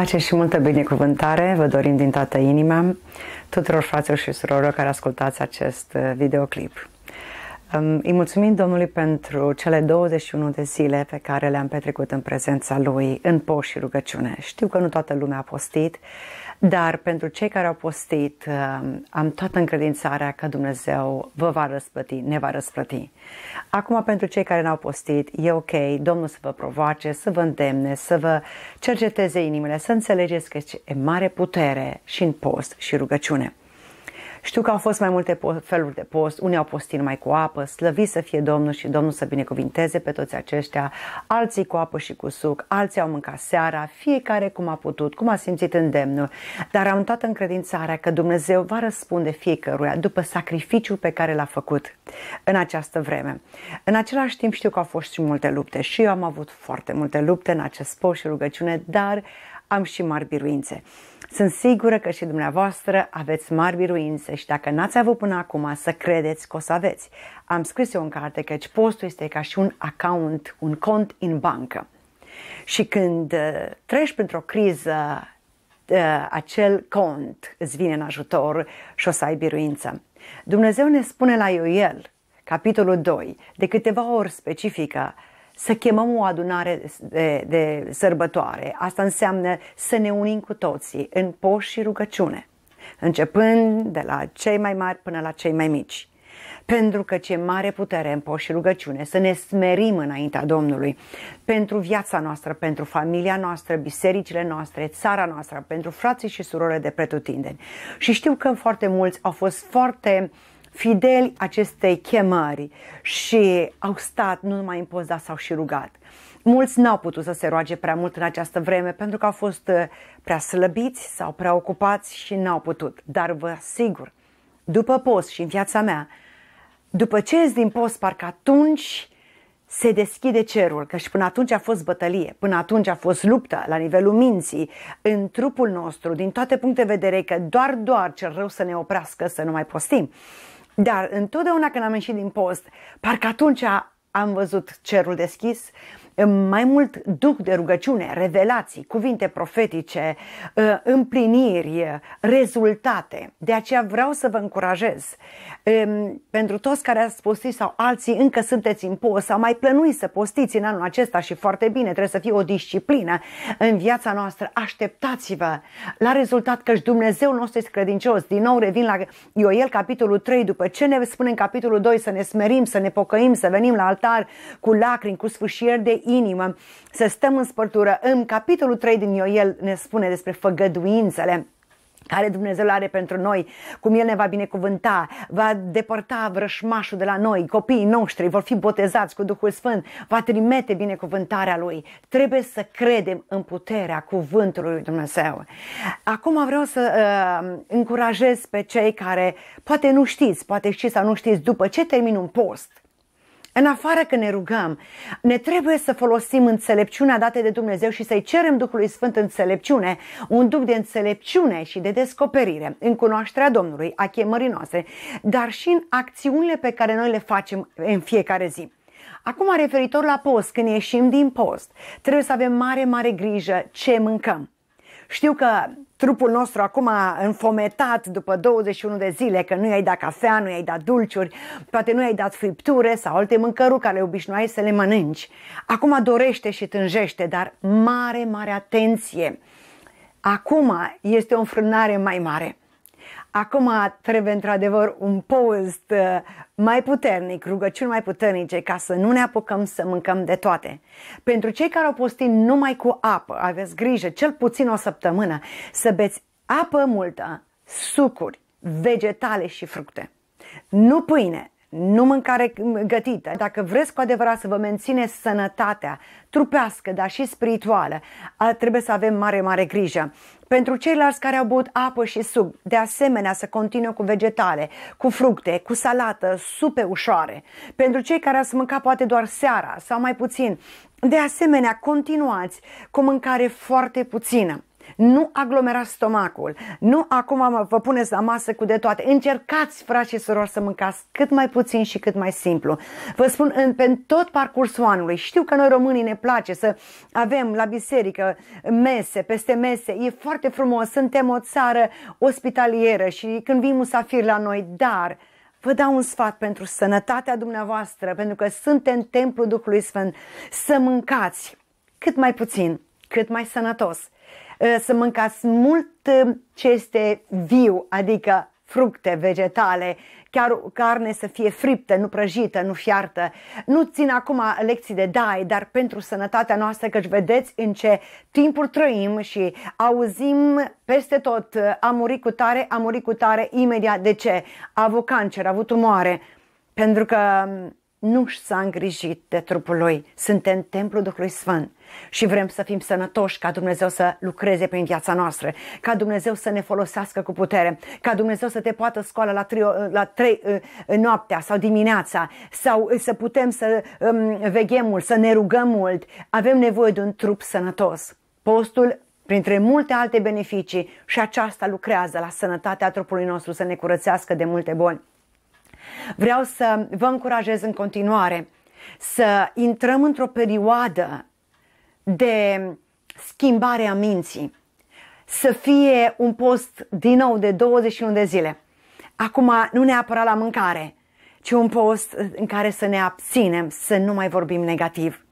Pace și multă binecuvântare vă dorim din toată inima tuturor fraților și surorilor care ascultați acest uh, videoclip. Um, îi mulțumim Domnului pentru cele 21 de zile pe care le-am petrecut în prezența Lui, în poș și rugăciune. Știu că nu toată lumea a postit, dar pentru cei care au postit, um, am toată încredințarea că Dumnezeu vă va răsplăti, ne va răsplăti. Acum, pentru cei care n-au postit, e ok, Domnul să vă provoace, să vă îndemne, să vă cerceteze inimile, să înțelegeți că e mare putere și în post și rugăciune. Știu că au fost mai multe feluri de post, unii au postit numai cu apă, slăvi să fie Domnul și Domnul să binecuvinteze pe toți aceștia, alții cu apă și cu suc, alții au mâncat seara, fiecare cum a putut, cum a simțit îndemnul, dar am toată încredințarea că Dumnezeu va răspunde fiecăruia după sacrificiul pe care l-a făcut în această vreme. În același timp știu că au fost și multe lupte și eu am avut foarte multe lupte în acest post și rugăciune, dar am și mari biruințe. Sunt sigură că și dumneavoastră aveți mari biruințe și dacă n-ați avut până acum, să credeți că o să aveți. Am scris eu în carte că postul este ca și un account, un cont în bancă. Și când uh, treci printr-o criză, uh, acel cont îți vine în ajutor și o să ai biruință. Dumnezeu ne spune la Ioel, capitolul 2, de câteva ori specifică să chemăm o adunare de, de sărbătoare. Asta înseamnă să ne unim cu toții în poș și rugăciune, începând de la cei mai mari până la cei mai mici. Pentru că ce mare putere în poș și rugăciune, să ne smerim înaintea Domnului pentru viața noastră, pentru familia noastră, bisericile noastre, țara noastră, pentru frații și surorile de pretutindeni. Și știu că foarte mulți au fost foarte uh, fideli acestei chemări și au stat nu numai în post, dar s-au și rugat. Mulți n-au putut să se roage prea mult în această vreme pentru că au fost uh, prea slăbiți sau prea ocupați și n-au putut. Dar vă asigur, după post și în viața mea, după ce ies din post, parcă atunci se deschide cerul, că și până atunci a fost bătălie, până atunci a fost luptă la nivelul minții, în trupul nostru, din toate puncte de vedere, că doar, doar cel rău să ne oprească să nu mai postim. Dar întotdeauna când am ieșit din post, parcă atunci am văzut cerul deschis, mai mult duc de rugăciune, revelații, cuvinte profetice, uh, împliniri, rezultate. De aceea vreau să vă încurajez pentru toți care ați postit sau alții încă sunteți în post sau mai plănuiți să postiți în anul acesta și foarte bine, trebuie să fie o disciplină în viața noastră, așteptați-vă la rezultat căci Dumnezeu nostru este credincios. Din nou revin la Ioel capitolul 3, după ce ne spune în capitolul 2 să ne smerim, să ne pocăim, să venim la altar cu lacrimi, cu sfârșieri de inimă, să stăm în spărtură. În capitolul 3 din Ioel ne spune despre făgăduințele care Dumnezeu are pentru noi, cum El ne va binecuvânta, va depărta vrășmașul de la noi, copiii noștri vor fi botezați cu Duhul Sfânt, va trimite binecuvântarea Lui. Trebuie să credem în puterea cuvântului Lui Dumnezeu. Acum vreau să uh, încurajez pe cei care poate nu știți, poate știți sau nu știți, după ce termin un post, în afară că ne rugăm, ne trebuie să folosim înțelepciunea dată de Dumnezeu și să-i cerem Duhului Sfânt înțelepciune, un duc de înțelepciune și de descoperire în cunoașterea Domnului, a chemării noastre, dar și în acțiunile pe care noi le facem în fiecare zi. Acum, referitor la post, când ieșim din post, trebuie să avem mare, mare grijă ce mâncăm. Știu că trupul nostru acum înfometat după 21 de zile că nu i-ai dat cafea, nu i-ai dat dulciuri, poate nu i-ai dat fripture sau alte mâncăruri care obișnuiai să le mănânci. Acum dorește și tânjește, dar mare, mare atenție! Acum este o înfrânare mai mare. Acum trebuie într-adevăr un post uh, mai puternic, rugăciuni mai puternice ca să nu ne apucăm să mâncăm de toate. Pentru cei care au postit numai cu apă, aveți grijă, cel puțin o săptămână, să beți apă multă, sucuri, vegetale și fructe. Nu pâine, nu mâncare gătită. Dacă vreți cu adevărat să vă mențineți sănătatea trupească, dar și spirituală, trebuie să avem mare, mare grijă. Pentru ceilalți care au băut apă și suc, de asemenea să continuă cu vegetale, cu fructe, cu salată, supe ușoare. Pentru cei care ați mâncat poate doar seara sau mai puțin, de asemenea continuați cu mâncare foarte puțină nu aglomerați stomacul, nu acum vă puneți la masă cu de toate. Încercați, frați și surori, să mâncați cât mai puțin și cât mai simplu. Vă spun, în, pe tot parcursul anului, știu că noi românii ne place să avem la biserică mese, peste mese, e foarte frumos, suntem o țară ospitalieră și când vin musafiri la noi, dar Vă dau un sfat pentru sănătatea dumneavoastră, pentru că suntem templul Duhului Sfânt, să mâncați cât mai puțin, cât mai sănătos, Ă, să mâncați mult ă, ce este viu, adică fructe, vegetale, chiar carne să fie friptă, nu prăjită, nu fiartă. Nu țin acum lecții de dai, dar pentru sănătatea noastră, căci vedeți în ce timpul trăim și auzim peste tot, ă, a murit cu tare, a murit cu tare, imediat de ce? A avut cancer, a avut tumoare, pentru că nu s-a îngrijit de trupul lui. Suntem templul Duhului Sfânt și vrem să fim sănătoși ca Dumnezeu să lucreze prin viața noastră, ca Dumnezeu să ne folosească cu putere, ca Dumnezeu să te poată scoala la, trio, la trei uh, noaptea sau dimineața sau uh, să putem să um, veghem mult, să ne rugăm mult. Avem nevoie de un trup sănătos. Postul printre multe alte beneficii și aceasta lucrează la sănătatea trupului nostru să ne curățească de multe boli. Vreau să vă încurajez în continuare să intrăm într-o perioadă de schimbare a minții. Să fie un post din nou de 21 de zile. Acum nu neapărat la mâncare, ci un post în care să ne abținem, să nu mai vorbim negativ.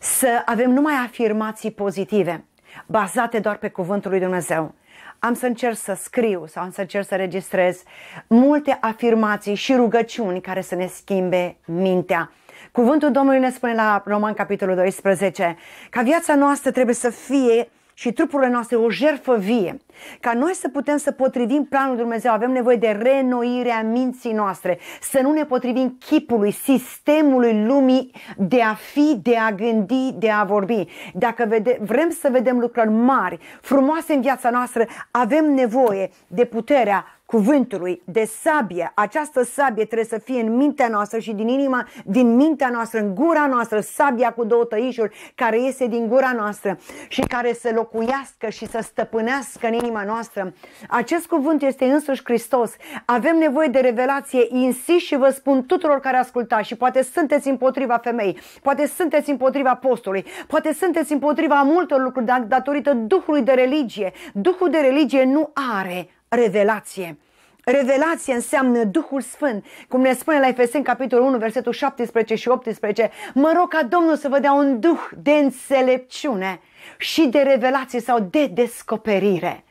Să avem numai afirmații pozitive, bazate doar pe cuvântul lui Dumnezeu am să încerc să scriu sau am să încerc să registrez multe afirmații și rugăciuni care să ne schimbe mintea. Cuvântul Domnului ne spune la Roman capitolul 12 că viața noastră trebuie să fie și trupurile noastre o jerfă vie. Ca noi să putem să potrivim planul lui Dumnezeu, avem nevoie de renoirea minții noastre, să nu ne potrivim chipului, sistemului lumii de a fi, de a gândi, de a vorbi. Dacă vede, vrem să vedem lucrări mari, frumoase în viața noastră, avem nevoie de puterea cuvântului, de sabie. Această sabie trebuie să fie în mintea noastră și din inima, din mintea noastră, în gura noastră, sabia cu două tăișuri care iese din gura noastră și care să locuiască și să stăpânească în inima noastră. Acest cuvânt este însuși Hristos. Avem nevoie de revelație, insist și vă spun tuturor care ascultați și poate sunteți împotriva femei, poate sunteți împotriva postului, poate sunteți împotriva multor lucruri datorită Duhului de religie. Duhul de religie nu are revelație. Revelație înseamnă Duhul Sfânt, cum ne spune la Efeseni capitolul 1, versetul 17 și 18. Mă rog ca Domnul să vă dea un duh de înțelepciune și de revelație sau de descoperire.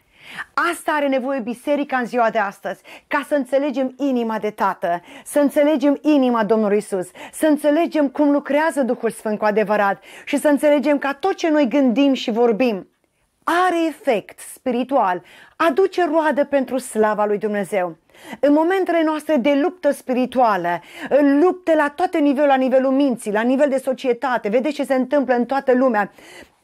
Asta are nevoie biserica în ziua de astăzi, ca să înțelegem inima de Tată, să înțelegem inima Domnului Isus, să înțelegem cum lucrează Duhul Sfânt cu adevărat și să înțelegem ca tot ce noi gândim și vorbim are efect spiritual, aduce roadă pentru slava lui Dumnezeu. În momentele noastre de luptă spirituală, lupte la toate nivelul, la nivelul minții, la nivel de societate, vedeți ce se întâmplă în toată lumea,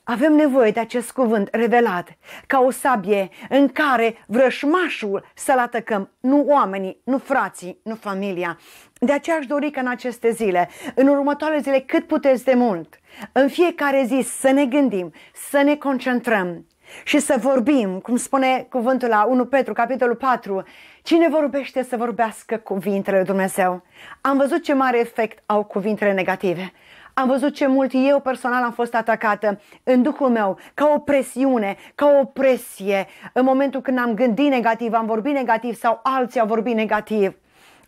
avem nevoie de acest cuvânt revelat, ca o sabie în care vrășmașul să-l atacăm, nu oamenii, nu frații, nu familia. De aceea aș dori că în aceste zile, în următoarele zile cât puteți de mult, în fiecare zi să ne gândim, să ne concentrăm și să vorbim, cum spune cuvântul la 1 Petru, capitolul 4, cine vorbește să vorbească cuvintele lui Dumnezeu. Am văzut ce mare efect au cuvintele negative. Am văzut ce mult eu personal am fost atacată în duhul meu, ca o presiune, ca o presie, în momentul când am gândit negativ, am vorbit negativ sau alții au vorbit negativ.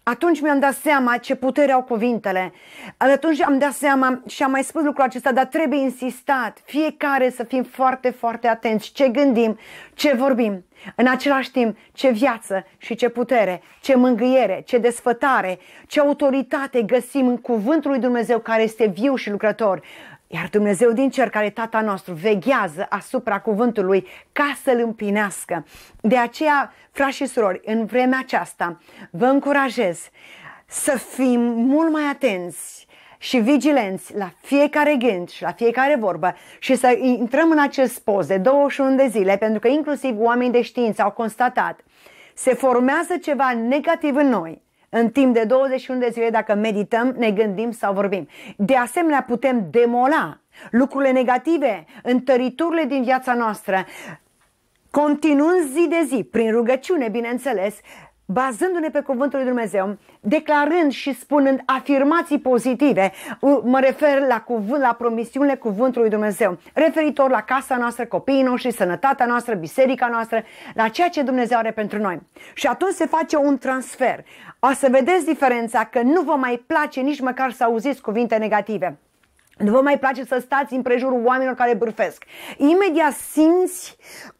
Atunci mi-am dat seama ce putere au cuvintele. Atunci am dat seama și am mai spus lucrul acesta, dar trebuie insistat. Fiecare să fim foarte, foarte atenți ce gândim, ce vorbim. În același timp, ce viață și ce putere, ce mângâiere, ce desfătare, ce autoritate găsim în cuvântul lui Dumnezeu care este viu și lucrător. Iar Dumnezeu din cer, care tata nostru, veghează asupra cuvântului ca să-l împlinească. De aceea, frați și surori, în vremea aceasta vă încurajez să fim mult mai atenți și vigilenți la fiecare gând și la fiecare vorbă și să intrăm în acest post de 21 de zile, pentru că inclusiv oamenii de știință au constatat se formează ceva negativ în noi, în timp de 21 de zile, dacă medităm, ne gândim sau vorbim. De asemenea, putem demola lucrurile negative, întăriturile din viața noastră, continuând zi de zi, prin rugăciune, bineînțeles, bazându-ne pe cuvântul lui Dumnezeu, declarând și spunând afirmații pozitive, mă refer la, cuvânt, la promisiunile cuvântului Dumnezeu, referitor la casa noastră, copiii noștri, sănătatea noastră, biserica noastră, la ceea ce Dumnezeu are pentru noi. Și atunci se face un transfer. O să vedeți diferența că nu vă mai place nici măcar să auziți cuvinte negative. Nu vă mai place să stați în prejurul oamenilor care bârfesc. Imediat simți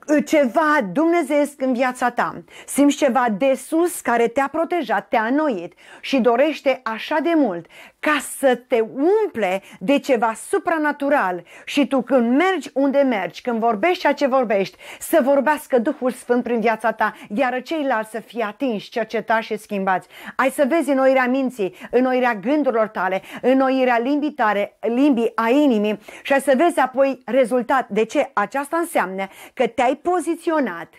uh, ceva dumnezeesc în viața ta. Simți ceva de sus care te-a protejat, te-a noit și dorește așa de mult ca să te umple de ceva supranatural și tu când mergi unde mergi, când vorbești ceea ce vorbești, să vorbească Duhul Sfânt prin viața ta, iar ceilalți să fie atinși, cercetați și schimbați. Ai să vezi înnoirea minții, înnoirea gândurilor tale, înnoirea limbii tale, limbii limbii, a inimii și să vezi apoi rezultat. De ce? Aceasta înseamnă că te-ai poziționat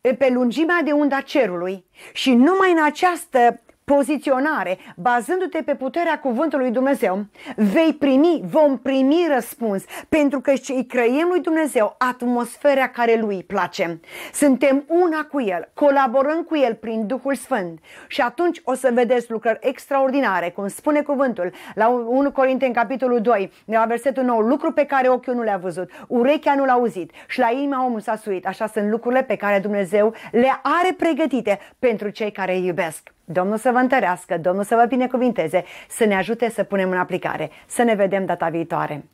pe lungimea de unda cerului și numai în această poziționare, bazându-te pe puterea cuvântului Dumnezeu, vei primi, vom primi răspuns, pentru că îi creiem lui Dumnezeu atmosfera care lui place. Suntem una cu El, colaborăm cu El prin Duhul Sfânt și atunci o să vedeți lucrări extraordinare, cum spune cuvântul la 1 Corinteni capitolul 2, la versetul 9, lucru pe care ochiul nu le-a văzut, urechea nu l-a auzit și la inima omul s-a suit. Așa sunt lucrurile pe care Dumnezeu le are pregătite pentru cei care îi iubesc. Domnul să vă întărească, Domnul să vă binecuvinteze, să ne ajute să punem în aplicare. Să ne vedem data viitoare!